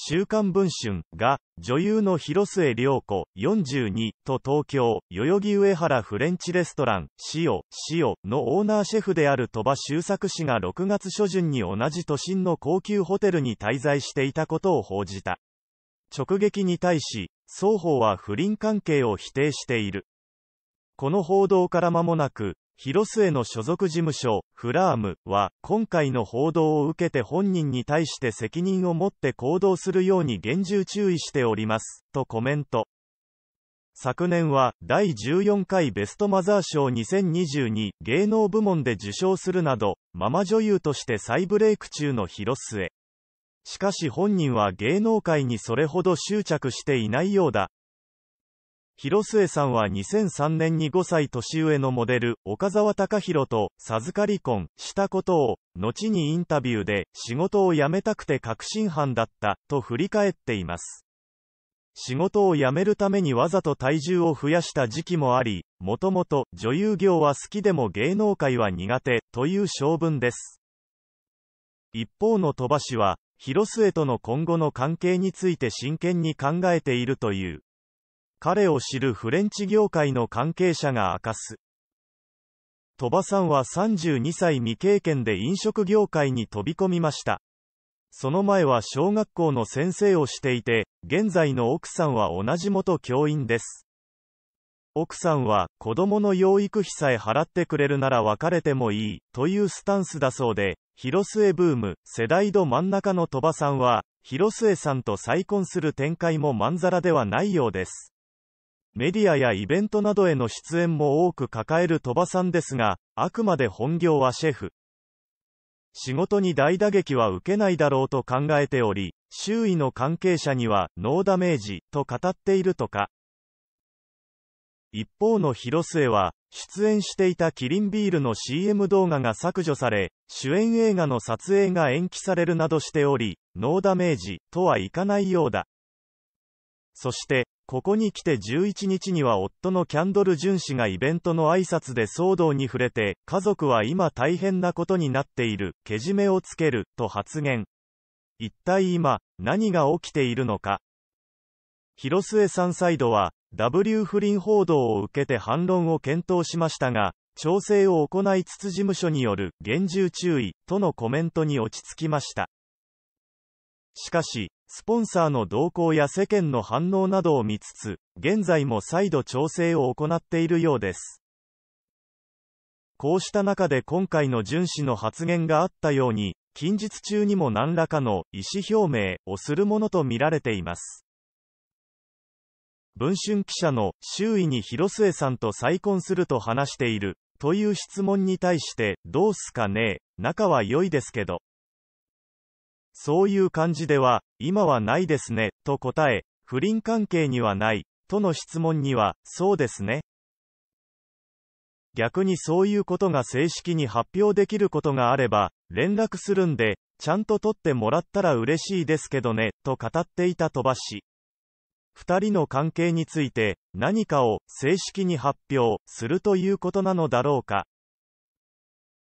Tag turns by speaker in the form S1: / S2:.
S1: 週刊文春が、女優の広末涼子、42と東京、代々木上原フレンチレストラン、塩、塩のオーナーシェフである鳥羽周作氏が6月初旬に同じ都心の高級ホテルに滞在していたことを報じた。直撃に対し、双方は不倫関係を否定している。この報道から間もなく、広末の所属事務所、フラームは、今回の報道を受けて本人に対して責任を持って行動するように厳重注意しております、とコメント。昨年は、第14回ベストマザー賞2022芸能部門で受賞するなど、ママ女優として再ブレイク中の広末。しかし本人は芸能界にそれほど執着していないようだ。広末さんは2003年に5歳年上のモデル、岡沢隆弘と授かり婚したことを、後にインタビューで仕事を辞めたくて確信犯だった、と振り返っています。仕事を辞めるためにわざと体重を増やした時期もあり、もともと女優業は好きでも芸能界は苦手、という性分です。一方の鳥羽氏は、広末との今後の関係について真剣に考えているという。彼を知るフレンチ業界の関係者が明かす。鳥羽さんは32歳未経験で飲食業界に飛び込みました。その前は小学校の先生をしていて、現在の奥さんは同じ元教員です。奥さんは、子供の養育費さえ払ってくれるなら別れてもいい、というスタンスだそうで、広末ブーム、世代ど真ん中の鳥羽さんは、広末さんと再婚する展開もまんざらではないようです。メディアやイベントなどへの出演も多く抱える鳥羽さんですが、あくまで本業はシェフ。仕事に大打撃は受けないだろうと考えており、周囲の関係者にはノーダメージと語っているとか。一方の広末は、出演していたキリンビールの CM 動画が削除され、主演映画の撮影が延期されるなどしており、ノーダメージとはいかないようだ。そして、ここに来て11日には夫のキャンドル・ジュン氏がイベントの挨拶で騒動に触れて、家族は今大変なことになっている、けじめをつける、と発言。一体今、何が起きているのか。広末さんサイドは、W 不倫報道を受けて反論を検討しましたが、調整を行いつつ事務所による厳重注意とのコメントに落ち着きました。しかし、スポンサーの動向や世間の反応などを見つつ、現在も再度調整を行っているようです。こうした中で今回の巡氏の発言があったように、近日中にも何らかの意思表明をするものとみられています。文春記者の周囲に広末さんと再婚すると話しているという質問に対して、どうすかね仲は良いですけど、そういう感じでは、今はないですね、と答え、不倫関係にはない、との質問には、そうですね。逆にそういうことが正式に発表できることがあれば、連絡するんで、ちゃんと取ってもらったら嬉しいですけどね、と語っていた鳥羽氏。二人の関係について、何かを正式に発表するということなのだろうか。